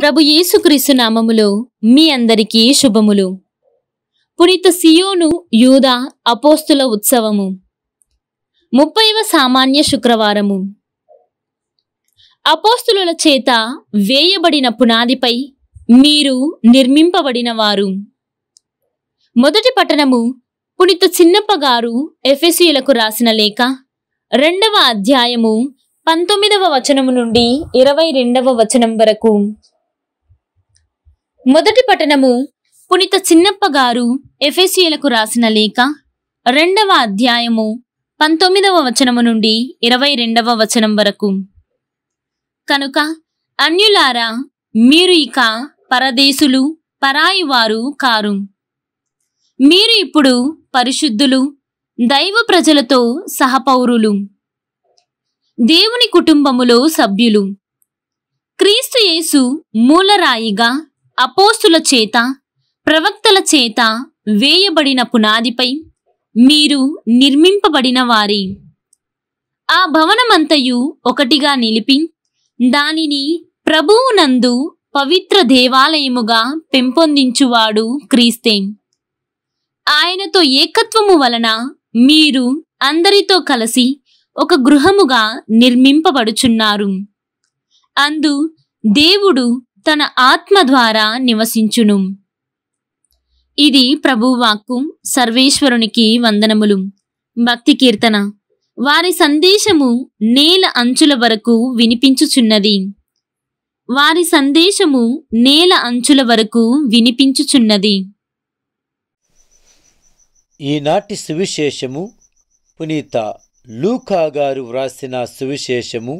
ప్రభు యేసుక్రీస్తు నామములో మీ అందరికీ శుభములు పునీత సియోను యూద అపోస్తుల ఉత్సవము ముప్పైవ సామాన్య శుక్రవారము అపోస్తుల చేత వేయబడిన పునాదిపై మీరు నిర్మింపబడిన వారు మొదటి పట్టణము పునీత చిన్నప్ప గారు ఎఫెసియులకు రాసిన లేఖ రెండవ అధ్యాయము పంతొమ్మిదవ వచనము నుండి ఇరవై రెండవ వచనం వరకు మొదటి పట్టణము పునిత చిన్నప్ప గారు ఎఫెసియలకు రాసిన లేఖ రెండవ అధ్యాయము పంతొమ్మిదవ వచనము నుండి ఇరవై రెండవ వచనం వరకు కనుక అన్యులారా మీరు ఇక పరదేశులు పరాయివారు కారు మీరు ఇప్పుడు పరిశుద్ధులు దైవ ప్రజలతో సహపౌరులు దేవుని కుటుంబములో సభ్యులు క్రీస్తు యేసు మూలరాయిగా అపోస్తుల చేత ప్రవక్తల చేత వేయబడిన పునాదిపై మీరు నిర్మింపబడిన వారి ఆ భవనమంతయు ఒకటిగా నిలిపి దానిని ప్రభువునందు పవిత్ర దేవాలయముగా పెంపొందించువాడు క్రీస్తే ఆయనతో ఏకత్వము వలన మీరు అందరితో కలిసి ఒక గృహముగా నిర్మింపబడుచున్నారు అందు దేవుడు తన ఆత్మ ద్వారా నివసించును ఇది ప్రభువాక్కు సర్వేశ్వరునికి వందనములు భక్తి కీర్తన వారి సందేశము నేల అంచుల వరకు వినిపించుచున్నది వారి సందేశము నేల అంచుల వరకు వినిపించుచున్నది ఈనాటి సువిశేషము పునీత లూకా గారు వ్రాసిన సువిశేషము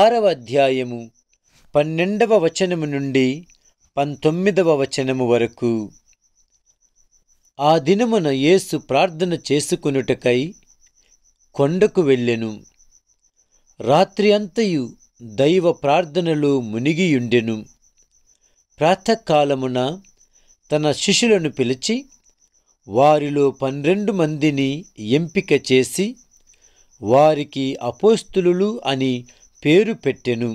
ఆరవ అధ్యాయము పన్నెండవ వచనము నుండి పంతొమ్మిదవ వచనము వరకు ఆ దినమున యేసు ప్రార్థన చేసుకునుటకై కొండకు వెళ్ళెను రాత్రి అంతయు దైవ ప్రార్థనలు మునిగియుండెను ప్రాతకాలమున తన శిష్యులను పిలిచి వారిలో పన్నెండు మందిని ఎంపిక చేసి వారికి అపోస్తులు అని పేరు పెట్టెను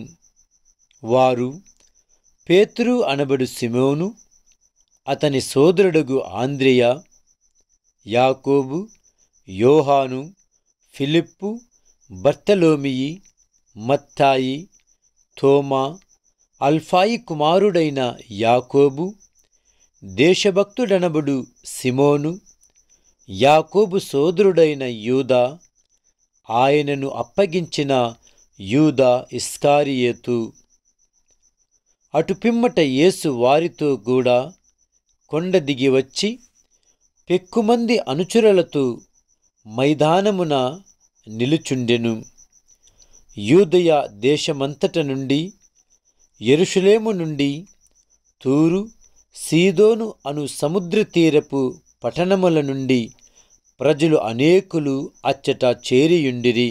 వారు పేతురు అనబడు సిమోను అతని సోదరుడుగు ఆంద్రియ యాకోబు యోహాను ఫిలిప్పు బర్తలోమియి మత్తాయి థోమా అల్ఫాయి కుమారుడైన యాకోబు దేశభక్తుడనబడు సిమోను యాకోబు సోదరుడైన యూదా ఆయనను అప్పగించిన యూదా ఇస్కారియేతు అటు పిమ్మట యేసు వారితో కూడా కొండ దిగి వచ్చి పెక్కుమంది అనుచరులతో మైదానమున నిలుచుండెను యూదయ దేశమంతట నుండి ఎరుషులేము నుండి తూరు సీదోను అను సముద్ర తీరపు పట్టణముల నుండి ప్రజలు అనేకులు అచ్చట చేరియుండిరి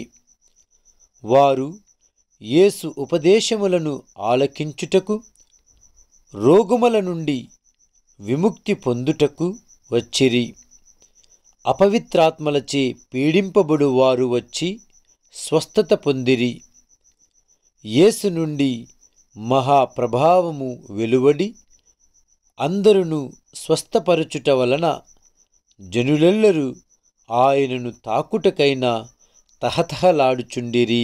వారు యేసు ఉపదేశములను ఆలకించుటకు రోగుముల నుండి విముక్తి పొందుటకు వచ్చిరి అపవిత్రాత్మలచే పీడింపబడు వారు వచ్చి స్వస్థత పొందిరి యేసు నుండి మహాప్రభావము వెలువడి అందరును స్వస్థపరచుట వలన జనులెల్లరూ ఆయనను తాకుటకైనా తహతహలాడుచుండిరి